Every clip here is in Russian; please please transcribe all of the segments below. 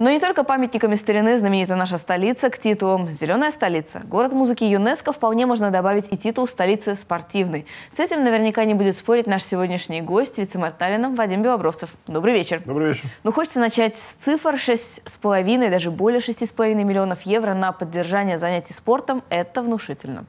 Но не только памятниками старины знаменита наша столица к титулам «Зеленая столица». Город музыки ЮНЕСКО вполне можно добавить и титул «Столицы спортивной». С этим наверняка не будет спорить наш сегодняшний гость, вице-марталином мэр Вадим Белобровцев. Добрый вечер. Добрый вечер. Ну, хочется начать с цифр. 6,5, даже более 6,5 миллионов евро на поддержание занятий спортом – это внушительно.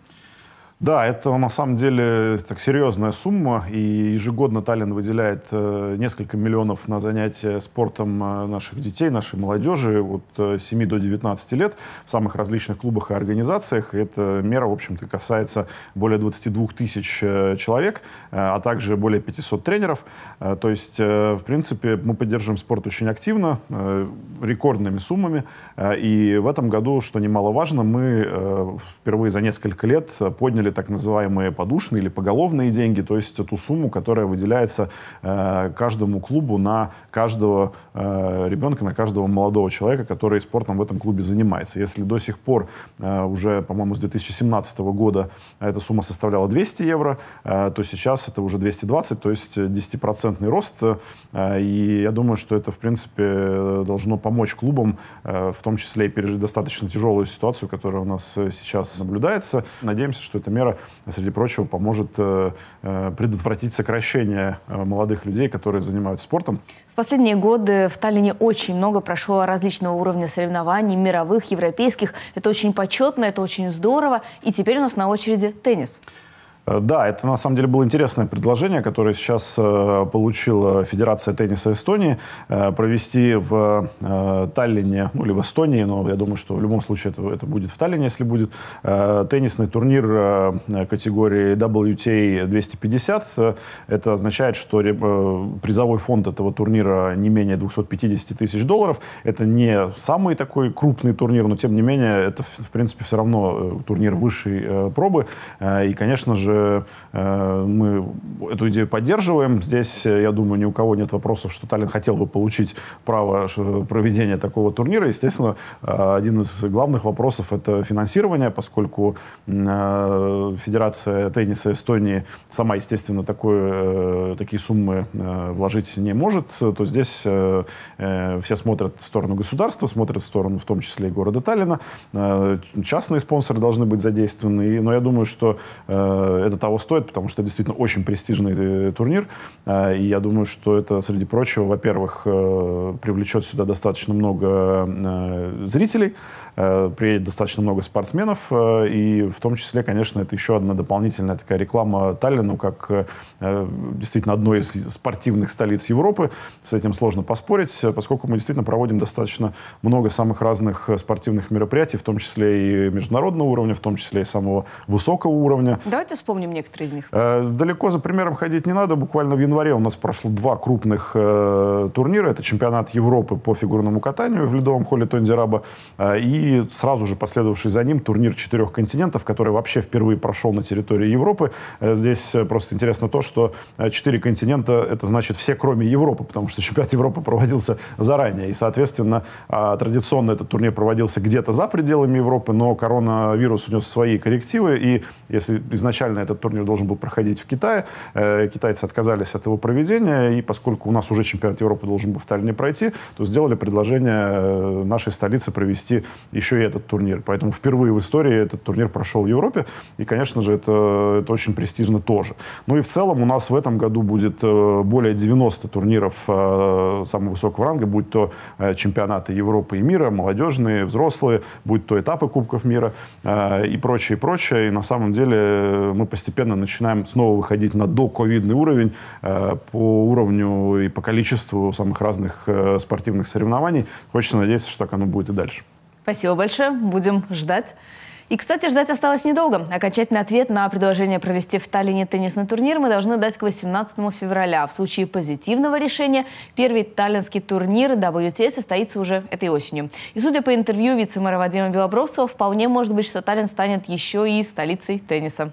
Да, это на самом деле так серьезная сумма, и ежегодно Таллин выделяет э, несколько миллионов на занятия спортом э, наших детей, нашей молодежи от э, 7 до 19 лет в самых различных клубах и организациях. И эта мера, в общем-то, касается более 22 тысяч э, человек, э, а также более 500 тренеров. Э, то есть, в принципе, мы поддерживаем спорт очень активно, рекордными суммами. И в этом году, что немаловажно, мы впервые за несколько лет подняли были так называемые подушные или поголовные деньги, то есть эту сумму, которая выделяется э, каждому клубу на каждого э, ребенка, на каждого молодого человека, который спортом в этом клубе занимается. Если до сих пор э, уже, по-моему, с 2017 года эта сумма составляла 200 евро, э, то сейчас это уже 220, то есть 10% рост. Э, и я думаю, что это, в принципе, должно помочь клубам, э, в том числе и пережить достаточно тяжелую ситуацию, которая у нас э, сейчас наблюдается. Надеемся, что это мера, среди прочего, поможет э, э, предотвратить сокращение э, молодых людей, которые занимаются спортом. В последние годы в Таллине очень много прошло различного уровня соревнований, мировых, европейских. Это очень почетно, это очень здорово. И теперь у нас на очереди теннис. Э, да, это на самом деле было интересное предложение, которое сейчас э, получила Федерация тенниса Эстонии, э, провести в Таллине, ну или в Эстонии, но я думаю, что в любом случае это, это будет в Таллине, если будет, теннисный турнир категории WTA 250. Это означает, что призовой фонд этого турнира не менее 250 тысяч долларов. Это не самый такой крупный турнир, но тем не менее это, в принципе, все равно турнир высшей пробы. И, конечно же, Э, мы эту идею поддерживаем. Здесь, э, я думаю, ни у кого нет вопросов, что Таллин хотел бы получить право э, проведения такого турнира. Естественно, один из главных вопросов — это финансирование, поскольку Федерация тенниса Эстонии сама, естественно, такое, такие суммы вложить не может, то здесь все смотрят в сторону государства, смотрят в сторону в том числе и города Таллина. Частные спонсоры должны быть задействованы. Но я думаю, что это того стоит, потому что это действительно очень престижный э, турнир. А, и я думаю, что это, среди прочего, во-первых, э, привлечет сюда достаточно много э, зрителей, приедет достаточно много спортсменов, и в том числе, конечно, это еще одна дополнительная такая реклама Таллину, как действительно одной из спортивных столиц Европы. С этим сложно поспорить, поскольку мы действительно проводим достаточно много самых разных спортивных мероприятий, в том числе и международного уровня, в том числе и самого высокого уровня. Давайте вспомним вспомним некоторые из них. Э, далеко за примером ходить не надо. Буквально в январе у нас прошло два крупных э, турнира. Это чемпионат Европы по фигурному катанию в ледовом холле Тондираба э, и сразу же последовавший за ним турнир четырех континентов, который вообще впервые прошел на территории Европы. Э, здесь э, просто интересно то, что э, четыре континента — это значит все, кроме Европы, потому что чемпионат Европы проводился заранее. И, соответственно, э, традиционно этот турнир проводился где-то за пределами Европы, но коронавирус унес свои коррективы, и если изначально этот турнир должен был проходить в Китае. Э, китайцы отказались от его проведения, и поскольку у нас уже чемпионат Европы должен был в Таллине пройти, то сделали предложение э, нашей столице провести еще и этот турнир. Поэтому впервые в истории этот турнир прошел в Европе, и, конечно же, это, это очень престижно тоже. Ну и в целом у нас в этом году будет э, более 90 турниров самого высокого ранга, будь то чемпионаты Европы и мира, молодежные, взрослые, будь то этапы Кубков мира и прочее, и прочее. И на самом деле мы постепенно начинаем снова выходить на доковидный уровень э, по уровню и по количеству самых разных э, спортивных соревнований. Хочется надеяться, что так оно будет и дальше. Спасибо большое. Будем ждать. И, кстати, ждать осталось недолго. Окончательный ответ на предложение провести в Таллине теннисный турнир мы должны дать к 18 февраля. В случае позитивного решения первый таллинский турнир WTA состоится уже этой осенью. И, судя по интервью вице-мэра Вадима Белобровцева, вполне может быть, что Таллин станет еще и столицей тенниса.